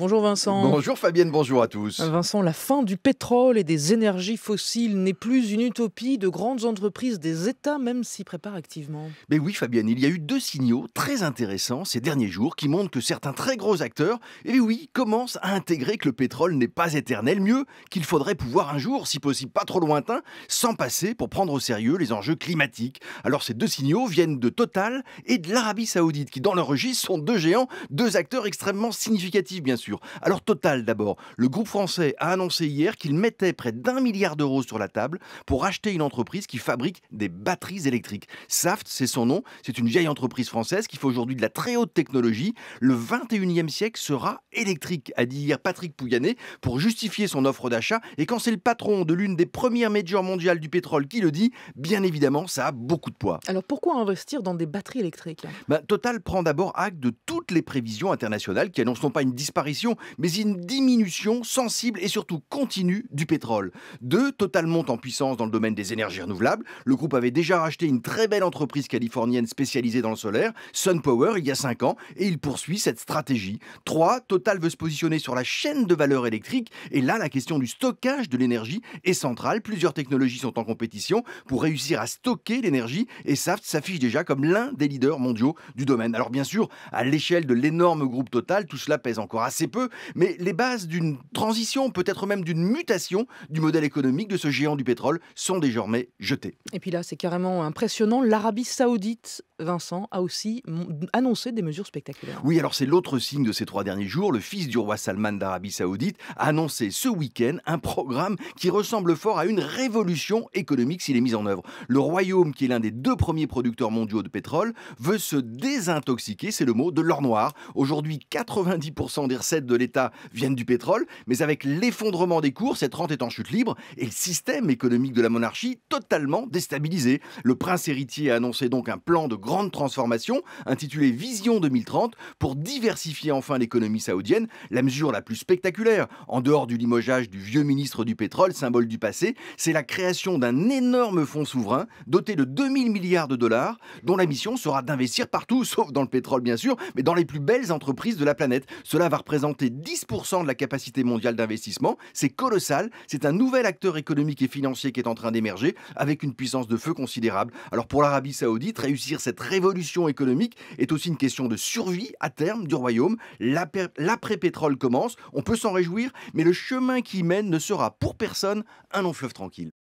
Bonjour Vincent. Bonjour Fabienne, bonjour à tous. Vincent, la fin du pétrole et des énergies fossiles n'est plus une utopie de grandes entreprises, des États même s'y préparent activement. Mais oui Fabienne, il y a eu deux signaux très intéressants ces derniers jours qui montrent que certains très gros acteurs, et eh oui, commencent à intégrer que le pétrole n'est pas éternel, mieux qu'il faudrait pouvoir un jour, si possible pas trop lointain, s'en passer pour prendre au sérieux les enjeux climatiques. Alors ces deux signaux viennent de Total et de l'Arabie Saoudite qui dans leur registre sont deux géants, deux acteurs extrêmement significatifs bien sûr. Alors Total d'abord. Le groupe français a annoncé hier qu'il mettait près d'un milliard d'euros sur la table pour acheter une entreprise qui fabrique des batteries électriques. Saft, c'est son nom, c'est une vieille entreprise française qui fait aujourd'hui de la très haute technologie. Le 21e siècle sera électrique, a dit hier Patrick Pouyanné pour justifier son offre d'achat. Et quand c'est le patron de l'une des premières majors mondiales du pétrole qui le dit, bien évidemment, ça a beaucoup de poids. Alors pourquoi investir dans des batteries électriques bah, Total prend d'abord acte de toutes les prévisions internationales qui annoncent pas une disparition mais une diminution sensible et surtout continue du pétrole. 2. Total monte en puissance dans le domaine des énergies renouvelables. Le groupe avait déjà racheté une très belle entreprise californienne spécialisée dans le solaire, SunPower, il y a 5 ans, et il poursuit cette stratégie. 3. Total veut se positionner sur la chaîne de valeur électrique, et là, la question du stockage de l'énergie est centrale. Plusieurs technologies sont en compétition pour réussir à stocker l'énergie, et Saft s'affiche déjà comme l'un des leaders mondiaux du domaine. Alors bien sûr, à l'échelle de l'énorme groupe Total, tout cela pèse encore assez peu, mais les bases d'une transition, peut-être même d'une mutation du modèle économique de ce géant du pétrole sont désormais jetées. Et puis là, c'est carrément impressionnant. L'Arabie saoudite Vincent, a aussi annoncé des mesures spectaculaires. Oui, alors c'est l'autre signe de ces trois derniers jours. Le fils du roi Salman d'Arabie Saoudite a annoncé ce week-end un programme qui ressemble fort à une révolution économique s'il est mis en œuvre. Le royaume, qui est l'un des deux premiers producteurs mondiaux de pétrole, veut se désintoxiquer, c'est le mot, de l'or noir. Aujourd'hui, 90% des recettes de l'État viennent du pétrole, mais avec l'effondrement des cours, cette rente est en chute libre et le système économique de la monarchie totalement déstabilisé. Le prince héritier a annoncé donc un plan de grande transformation intitulée Vision 2030 pour diversifier enfin l'économie saoudienne, la mesure la plus spectaculaire, en dehors du limogeage du vieux ministre du pétrole, symbole du passé, c'est la création d'un énorme fonds souverain doté de 2000 milliards de dollars, dont la mission sera d'investir partout, sauf dans le pétrole bien sûr, mais dans les plus belles entreprises de la planète. Cela va représenter 10% de la capacité mondiale d'investissement, c'est colossal, c'est un nouvel acteur économique et financier qui est en train d'émerger, avec une puissance de feu considérable. Alors pour l'Arabie saoudite, réussir cette révolution économique est aussi une question de survie à terme du royaume. L'après-pétrole commence, on peut s'en réjouir, mais le chemin qui mène ne sera pour personne un long fleuve tranquille.